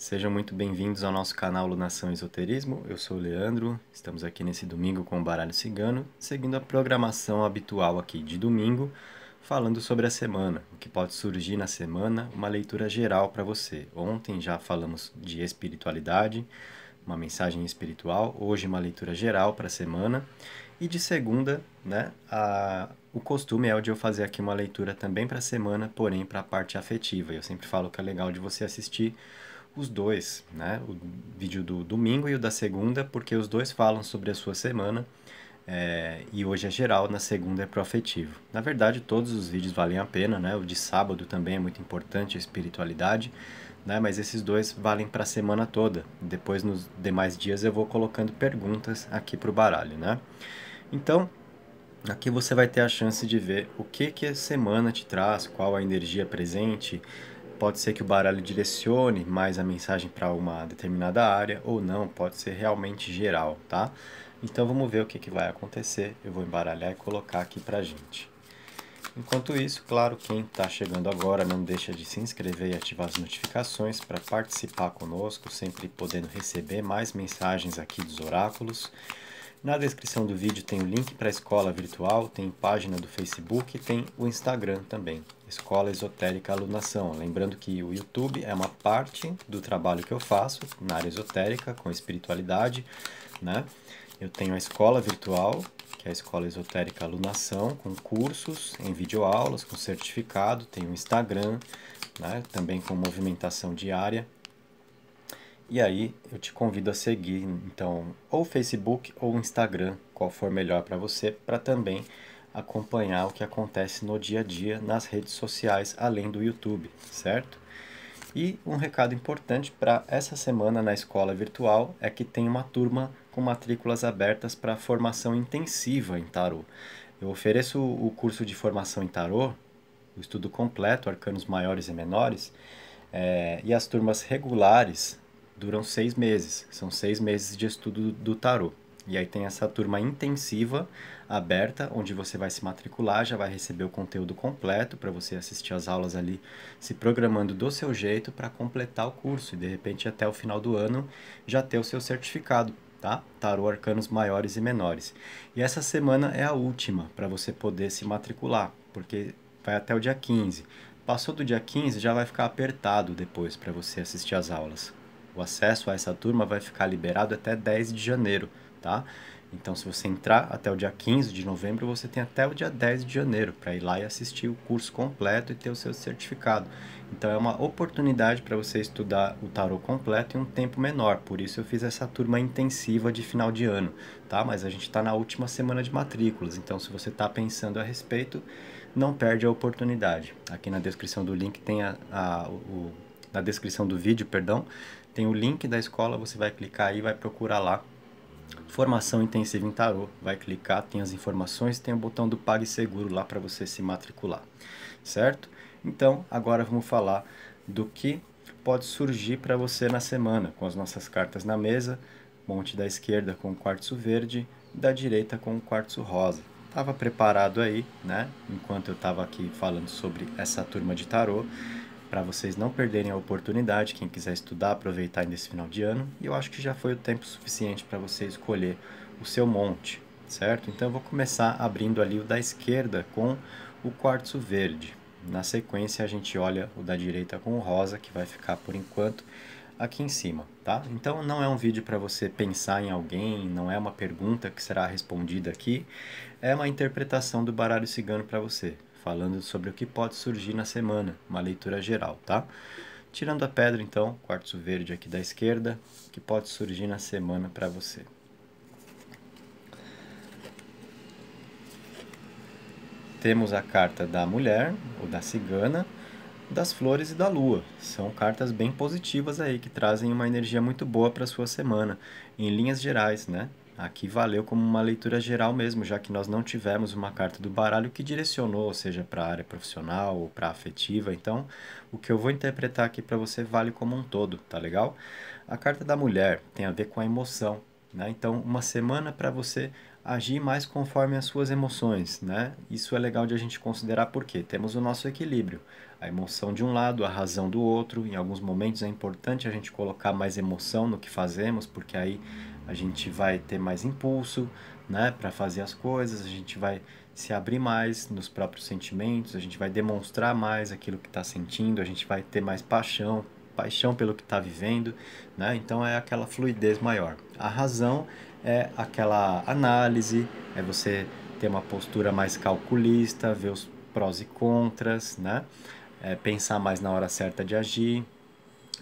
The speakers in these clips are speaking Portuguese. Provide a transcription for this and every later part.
Sejam muito bem-vindos ao nosso canal Lunação Esoterismo. Eu sou o Leandro. Estamos aqui nesse domingo com o Baralho Cigano, seguindo a programação habitual aqui de domingo, falando sobre a semana, o que pode surgir na semana, uma leitura geral para você. Ontem já falamos de espiritualidade, uma mensagem espiritual, hoje uma leitura geral para a semana. E de segunda, né, a, o costume é o de eu fazer aqui uma leitura também para a semana, porém para a parte afetiva. Eu sempre falo que é legal de você assistir os dois, né? O vídeo do domingo e o da segunda, porque os dois falam sobre a sua semana. É, e hoje é geral, na segunda é profetivo. Na verdade, todos os vídeos valem a pena, né? O de sábado também é muito importante, a espiritualidade, né? Mas esses dois valem para a semana toda. Depois, nos demais dias, eu vou colocando perguntas aqui para o baralho, né? Então, aqui você vai ter a chance de ver o que, que a semana te traz, qual a energia presente, Pode ser que o baralho direcione mais a mensagem para uma determinada área ou não, pode ser realmente geral, tá? Então vamos ver o que, que vai acontecer. Eu vou embaralhar e colocar aqui para gente. Enquanto isso, claro, quem está chegando agora não deixa de se inscrever e ativar as notificações para participar conosco, sempre podendo receber mais mensagens aqui dos oráculos. Na descrição do vídeo tem o link para a escola virtual, tem página do Facebook e tem o Instagram também, Escola Esotérica Alunação. Lembrando que o YouTube é uma parte do trabalho que eu faço na área esotérica, com espiritualidade, né? Eu tenho a escola virtual, que é a Escola Esotérica Alunação, com cursos em videoaulas, com certificado, tem o Instagram, né? também com movimentação diária e aí eu te convido a seguir, então, ou Facebook ou Instagram, qual for melhor para você, para também acompanhar o que acontece no dia a dia nas redes sociais, além do YouTube, certo? E um recado importante para essa semana na escola virtual é que tem uma turma com matrículas abertas para formação intensiva em tarô. Eu ofereço o curso de formação em tarô, o estudo completo, arcanos maiores e menores, é, e as turmas regulares duram seis meses. São seis meses de estudo do tarô. E aí tem essa turma intensiva aberta, onde você vai se matricular, já vai receber o conteúdo completo para você assistir as aulas ali, se programando do seu jeito para completar o curso e de repente até o final do ano já ter o seu certificado, tá? Tarô arcanos maiores e menores. E essa semana é a última para você poder se matricular, porque vai até o dia 15. Passou do dia 15, já vai ficar apertado depois para você assistir as aulas. O acesso a essa turma vai ficar liberado até 10 de janeiro, tá? Então, se você entrar até o dia 15 de novembro, você tem até o dia 10 de janeiro para ir lá e assistir o curso completo e ter o seu certificado. Então, é uma oportunidade para você estudar o tarot completo em um tempo menor. Por isso, eu fiz essa turma intensiva de final de ano, tá? Mas a gente está na última semana de matrículas. Então, se você está pensando a respeito, não perde a oportunidade. Aqui na descrição do link tem a, a o na descrição do vídeo, perdão, tem o link da escola, você vai clicar aí, vai procurar lá. Formação intensiva em tarô, vai clicar, tem as informações, tem o botão do PagSeguro lá para você se matricular, certo? Então, agora vamos falar do que pode surgir para você na semana, com as nossas cartas na mesa, monte da esquerda com o quartzo verde, da direita com o quartzo rosa. Estava preparado aí, né? Enquanto eu estava aqui falando sobre essa turma de tarô, para vocês não perderem a oportunidade, quem quiser estudar, aproveitar ainda esse final de ano. E eu acho que já foi o tempo suficiente para você escolher o seu monte, certo? Então eu vou começar abrindo ali o da esquerda com o quartzo verde. Na sequência a gente olha o da direita com o rosa, que vai ficar por enquanto aqui em cima, tá? Então não é um vídeo para você pensar em alguém, não é uma pergunta que será respondida aqui, é uma interpretação do baralho cigano para você falando sobre o que pode surgir na semana, uma leitura geral, tá? Tirando a pedra, então, quartzo verde aqui da esquerda, o que pode surgir na semana para você. Temos a carta da mulher, ou da cigana, das flores e da lua. São cartas bem positivas aí, que trazem uma energia muito boa para a sua semana, em linhas gerais, né? aqui valeu como uma leitura geral mesmo, já que nós não tivemos uma carta do baralho que direcionou, seja para a área profissional ou para afetiva. Então, o que eu vou interpretar aqui para você vale como um todo, tá legal? A carta da mulher tem a ver com a emoção, né? Então, uma semana para você agir mais conforme as suas emoções, né? Isso é legal de a gente considerar porque temos o nosso equilíbrio, a emoção de um lado, a razão do outro. Em alguns momentos é importante a gente colocar mais emoção no que fazemos, porque aí a gente vai ter mais impulso, né, para fazer as coisas, a gente vai se abrir mais nos próprios sentimentos, a gente vai demonstrar mais aquilo que está sentindo, a gente vai ter mais paixão, paixão pelo que está vivendo, né? Então é aquela fluidez maior. A razão é aquela análise, é você ter uma postura mais calculista, ver os prós e contras, né? É pensar mais na hora certa de agir,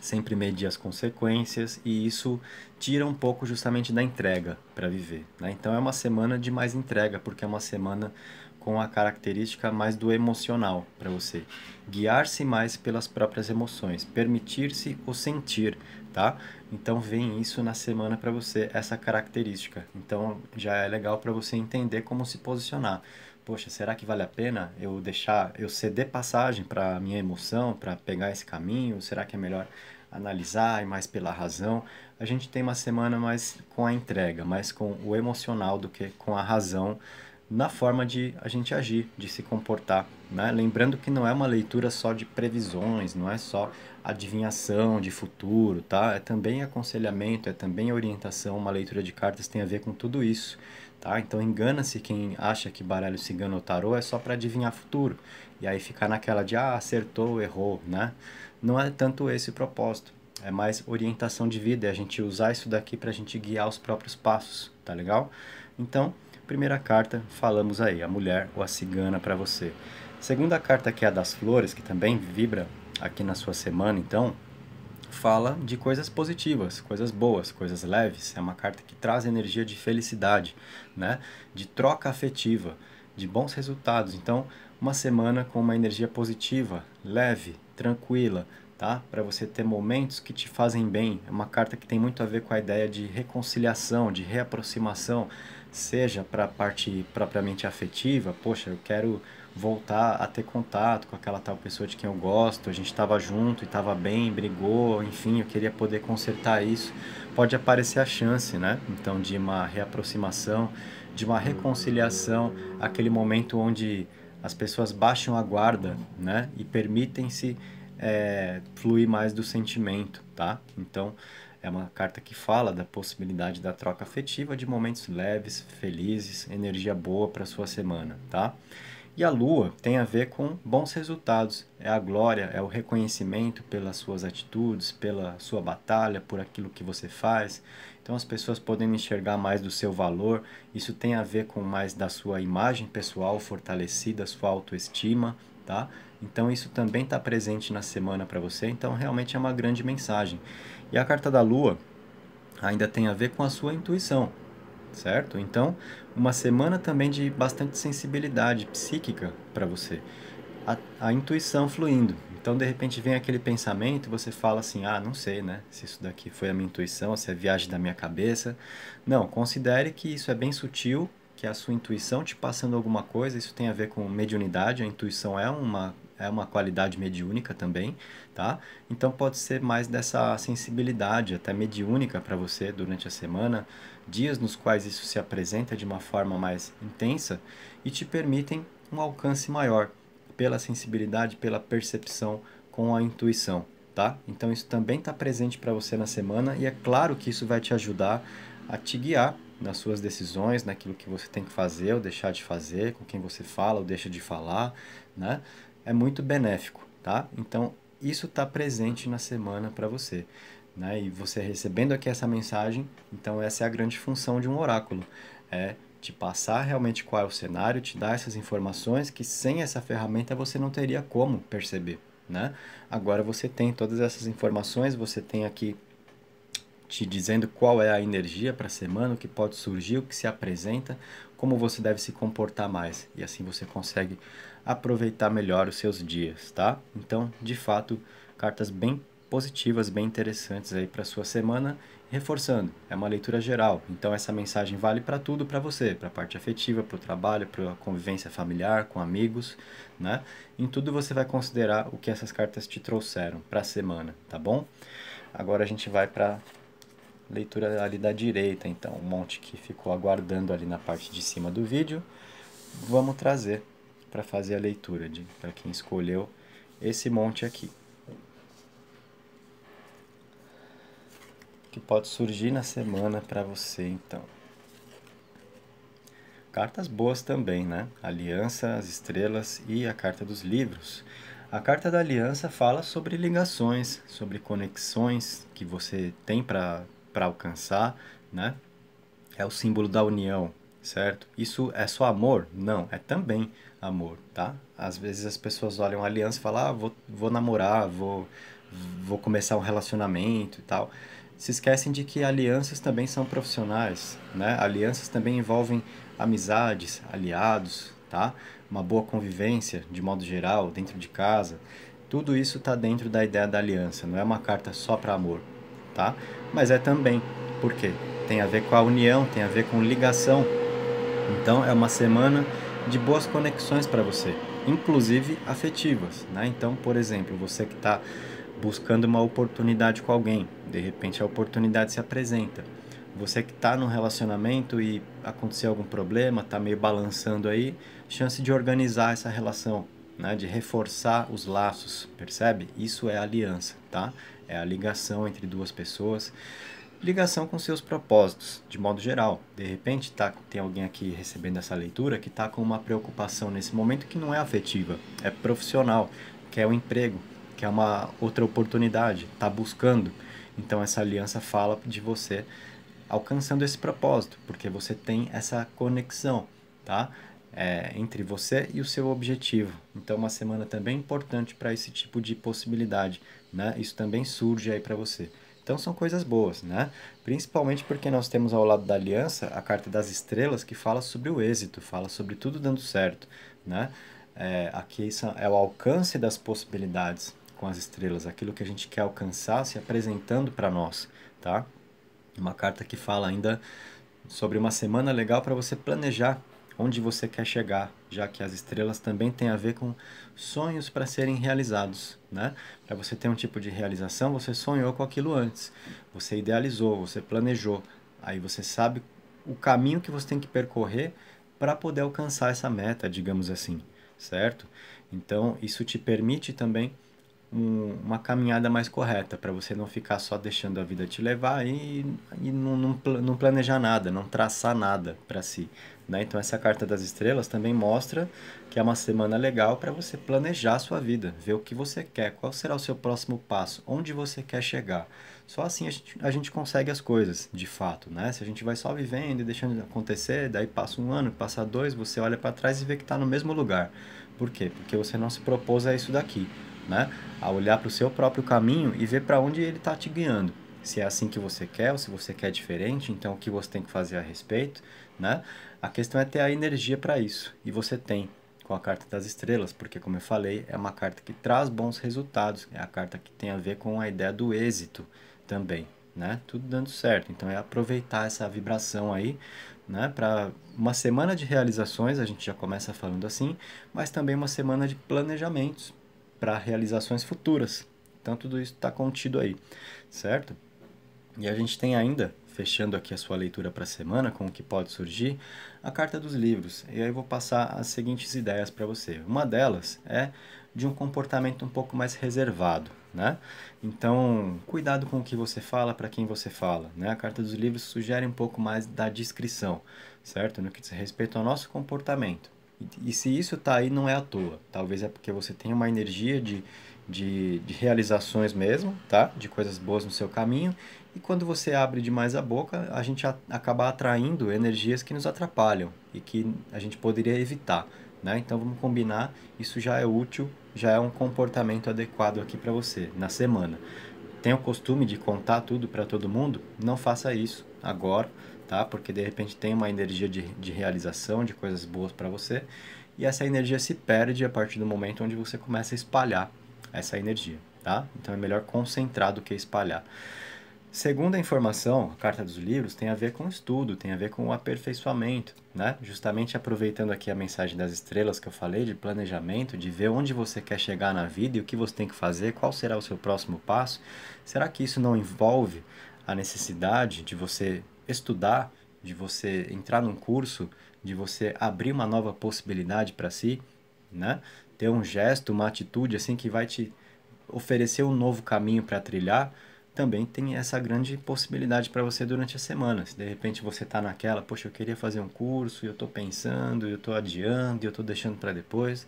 sempre medir as consequências e isso tira um pouco justamente da entrega para viver. Né? Então é uma semana de mais entrega, porque é uma semana com a característica mais do emocional para você. Guiar-se mais pelas próprias emoções, permitir-se o sentir, tá? Então vem isso na semana para você, essa característica. Então já é legal para você entender como se posicionar poxa, será que vale a pena eu deixar, eu ceder passagem para minha emoção, para pegar esse caminho? Será que é melhor analisar e mais pela razão? A gente tem uma semana mais com a entrega, mais com o emocional do que com a razão na forma de a gente agir, de se comportar. Né? Lembrando que não é uma leitura só de previsões, não é só adivinhação de futuro, tá? É também aconselhamento, é também orientação. Uma leitura de cartas tem a ver com tudo isso. Tá? Então engana-se quem acha que baralho cigano ou tarô é só para adivinhar futuro e aí ficar naquela de ah, acertou, errou, né? Não é tanto esse o propósito, é mais orientação de vida, é a gente usar isso daqui para a gente guiar os próprios passos, tá legal? Então, primeira carta, falamos aí, a mulher ou a cigana para você. Segunda carta que é a das flores, que também vibra aqui na sua semana, então, fala de coisas positivas, coisas boas, coisas leves. É uma carta que traz energia de felicidade, né? de troca afetiva, de bons resultados. Então, uma semana com uma energia positiva, leve, tranquila, tá? Para você ter momentos que te fazem bem. É uma carta que tem muito a ver com a ideia de reconciliação, de reaproximação, seja para a parte propriamente afetiva, poxa, eu quero voltar a ter contato com aquela tal pessoa de quem eu gosto, a gente estava junto e estava bem, brigou, enfim, eu queria poder consertar isso. Pode aparecer a chance, né? Então, de uma reaproximação, de uma reconciliação, aquele momento onde as pessoas baixam a guarda, né? E permitem-se é, fluir mais do sentimento, tá? Então, é uma carta que fala da possibilidade da troca afetiva de momentos leves, felizes, energia boa para sua semana, tá? E a lua tem a ver com bons resultados, é a glória, é o reconhecimento pelas suas atitudes, pela sua batalha, por aquilo que você faz. Então as pessoas podem enxergar mais do seu valor, isso tem a ver com mais da sua imagem pessoal fortalecida, sua autoestima, tá? Então isso também está presente na semana para você, então realmente é uma grande mensagem. E a carta da lua ainda tem a ver com a sua intuição, certo? Então, uma semana também de bastante sensibilidade psíquica para você, a, a, intuição fluindo. Então, de repente, vem aquele pensamento, você fala assim: ah, não sei, né? Se isso daqui foi a minha intuição, se é viagem da minha cabeça. Não, considere que isso é bem sutil, que é a sua intuição te passando alguma coisa. Isso tem a ver com mediunidade. A intuição é uma é uma qualidade mediúnica também, tá? Então pode ser mais dessa sensibilidade até mediúnica para você durante a semana, dias nos quais isso se apresenta de uma forma mais intensa e te permitem um alcance maior pela sensibilidade, pela percepção com a intuição, tá? Então isso também está presente para você na semana e é claro que isso vai te ajudar a te guiar nas suas decisões, naquilo que você tem que fazer ou deixar de fazer, com quem você fala ou deixa de falar, né? É muito benéfico, tá? Então isso está presente na semana para você. Né? E você recebendo aqui essa mensagem, então essa é a grande função de um oráculo, é te passar realmente qual é o cenário, te dar essas informações que sem essa ferramenta você não teria como perceber, né? Agora você tem todas essas informações, você tem aqui te dizendo qual é a energia para a semana, o que pode surgir, o que se apresenta, como você deve se comportar mais, e assim você consegue aproveitar melhor os seus dias, tá? Então, de fato, cartas bem positivas bem interessantes aí para sua semana. Reforçando, é uma leitura geral, então essa mensagem vale para tudo para você, para a parte afetiva, para o trabalho, para a convivência familiar, com amigos, né? Em tudo você vai considerar o que essas cartas te trouxeram para a semana, tá bom? Agora a gente vai para leitura ali da direita, então, um monte que ficou aguardando ali na parte de cima do vídeo. Vamos trazer para fazer a leitura de para quem escolheu esse monte aqui. que pode surgir na semana para você, então. Cartas boas também, né? Aliança, as estrelas e a carta dos livros. A carta da aliança fala sobre ligações, sobre conexões que você tem para alcançar, né? É o símbolo da união, certo? Isso é só amor? Não, é também amor, tá? Às vezes as pessoas olham a aliança e falam, ah, vou, vou namorar, vou, vou começar um relacionamento e tal se esquecem de que alianças também são profissionais, né? Alianças também envolvem amizades, aliados, tá? Uma boa convivência, de modo geral, dentro de casa. Tudo isso está dentro da ideia da aliança, não é uma carta só para amor, tá? Mas é também, por quê? Tem a ver com a união, tem a ver com ligação. Então é uma semana de boas conexões para você, inclusive afetivas, né? Então, por exemplo, você que está buscando uma oportunidade com alguém. De repente a oportunidade se apresenta. Você que está num relacionamento e aconteceu algum problema, está meio balançando aí, chance de organizar essa relação, né? de reforçar os laços, percebe? Isso é aliança, tá? É a ligação entre duas pessoas ligação com seus propósitos, de modo geral. De repente, tá, tem alguém aqui recebendo essa leitura que está com uma preocupação nesse momento que não é afetiva, é profissional, quer o emprego, que é uma outra oportunidade, está buscando. Então essa aliança fala de você alcançando esse propósito, porque você tem essa conexão, tá? É, entre você e o seu objetivo. Então uma semana também importante para esse tipo de possibilidade, né? Isso também surge aí para você. Então são coisas boas, né? Principalmente porque nós temos ao lado da aliança a carta das estrelas que fala sobre o êxito, fala sobre tudo dando certo, né? É, aqui é o alcance das possibilidades, com as estrelas, aquilo que a gente quer alcançar se apresentando para nós, tá? Uma carta que fala ainda sobre uma semana legal para você planejar onde você quer chegar, já que as estrelas também têm a ver com sonhos para serem realizados, né? Para você ter um tipo de realização, você sonhou com aquilo antes, você idealizou, você planejou, aí você sabe o caminho que você tem que percorrer para poder alcançar essa meta, digamos assim, certo? Então, isso te permite também um, uma caminhada mais correta, para você não ficar só deixando a vida te levar e, e não, não, não planejar nada, não traçar nada para si. Né? Então, essa carta das estrelas também mostra que é uma semana legal para você planejar a sua vida, ver o que você quer, qual será o seu próximo passo, onde você quer chegar. Só assim a gente, a gente consegue as coisas, de fato, né? Se a gente vai só vivendo e deixando acontecer, daí passa um ano, passa dois, você olha para trás e vê que está no mesmo lugar. Por quê? Porque você não se propôs a isso daqui né? A olhar para o seu próprio caminho e ver para onde ele está te guiando. Se é assim que você quer ou se você quer diferente, então o que você tem que fazer a respeito, né? A questão é ter a energia para isso. E você tem com a carta das estrelas, porque como eu falei, é uma carta que traz bons resultados, é a carta que tem a ver com a ideia do êxito também, né? Tudo dando certo. Então é aproveitar essa vibração aí, né, para uma semana de realizações, a gente já começa falando assim, mas também uma semana de planejamentos, para realizações futuras. Então tudo isso está contido aí, certo? E a gente tem ainda, fechando aqui a sua leitura para a semana, com o que pode surgir, a carta dos livros. E aí eu vou passar as seguintes ideias para você. Uma delas é de um comportamento um pouco mais reservado, né? Então, cuidado com o que você fala, para quem você fala, né? A carta dos livros sugere um pouco mais da discrição, certo? No que diz respeito ao nosso comportamento. E, se isso está aí, não é à toa. Talvez é porque você tem uma energia de, de, de realizações mesmo, tá? De coisas boas no seu caminho. E quando você abre demais a boca, a gente a, acaba atraindo energias que nos atrapalham e que a gente poderia evitar, né? Então vamos combinar, isso já é útil, já é um comportamento adequado aqui para você na semana. Tem o costume de contar tudo para todo mundo? Não faça isso agora tá? Porque de repente tem uma energia de, de realização, de coisas boas para você, e essa energia se perde a partir do momento onde você começa a espalhar essa energia, tá? Então é melhor concentrar do que espalhar. Segunda informação, a Carta dos Livros, tem a ver com estudo, tem a ver com o aperfeiçoamento, né? Justamente aproveitando aqui a mensagem das estrelas que eu falei, de planejamento, de ver onde você quer chegar na vida e o que você tem que fazer, qual será o seu próximo passo. Será que isso não envolve a necessidade de você estudar, de você entrar num curso, de você abrir uma nova possibilidade para si, né? Ter um gesto, uma atitude assim que vai te oferecer um novo caminho para trilhar, também tem essa grande possibilidade para você durante a semana. Se de repente você está naquela, poxa, eu queria fazer um curso, eu estou pensando, eu estou adiando, eu estou deixando para depois,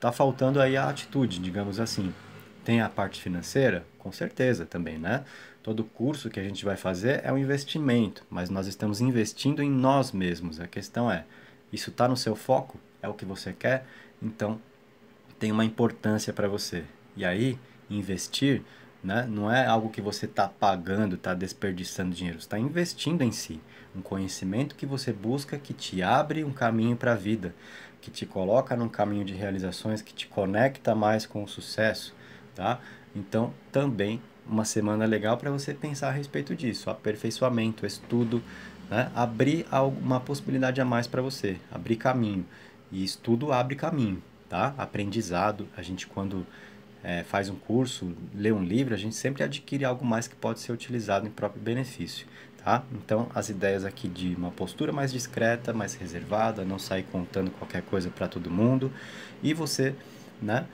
tá faltando aí a atitude, digamos assim. Tem a parte financeira? Com certeza também, né? Todo curso que a gente vai fazer é um investimento, mas nós estamos investindo em nós mesmos. A questão é, isso está no seu foco? É o que você quer? Então, tem uma importância para você. E aí, investir né? não é algo que você está pagando, está desperdiçando dinheiro, está investindo em si. Um conhecimento que você busca que te abre um caminho para a vida, que te coloca num caminho de realizações, que te conecta mais com o sucesso tá? Então, também uma semana legal para você pensar a respeito disso, aperfeiçoamento, estudo, né? abrir uma possibilidade a mais para você, abrir caminho. E estudo abre caminho, tá? Aprendizado, a gente quando é, faz um curso, lê um livro, a gente sempre adquire algo mais que pode ser utilizado em próprio benefício, tá? Então, as ideias aqui de uma postura mais discreta, mais reservada, não sair contando qualquer coisa para todo mundo e você, né?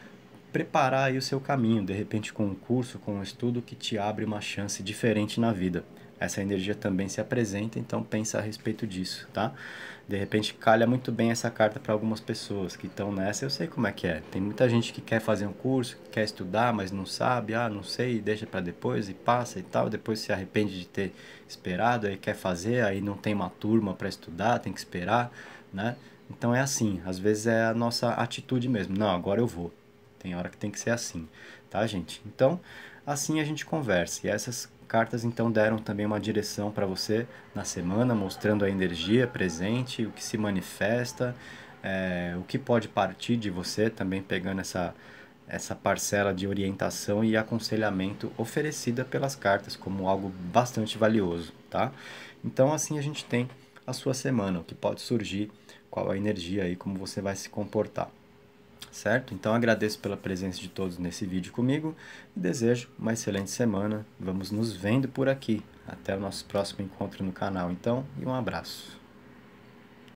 preparar aí o seu caminho, de repente com um curso, com um estudo que te abre uma chance diferente na vida. Essa energia também se apresenta, então pensa a respeito disso, tá? De repente calha muito bem essa carta para algumas pessoas que estão nessa, eu sei como é que é. Tem muita gente que quer fazer um curso, que quer estudar, mas não sabe, ah, não sei, deixa para depois e passa e tal, depois se arrepende de ter esperado, aí quer fazer, aí não tem uma turma para estudar, tem que esperar, né? Então é assim, às vezes é a nossa atitude mesmo. Não, agora eu vou. Tem hora que tem que ser assim, tá, gente? Então, assim a gente conversa. E essas cartas então deram também uma direção para você na semana, mostrando a energia presente, o que se manifesta, é, o que pode partir de você, também pegando essa essa parcela de orientação e aconselhamento oferecida pelas cartas como algo bastante valioso, tá? Então assim a gente tem a sua semana, o que pode surgir, qual a energia aí, como você vai se comportar certo? Então agradeço pela presença de todos nesse vídeo comigo e desejo uma excelente semana. Vamos nos vendo por aqui. Até o nosso próximo encontro no canal, então, e um abraço.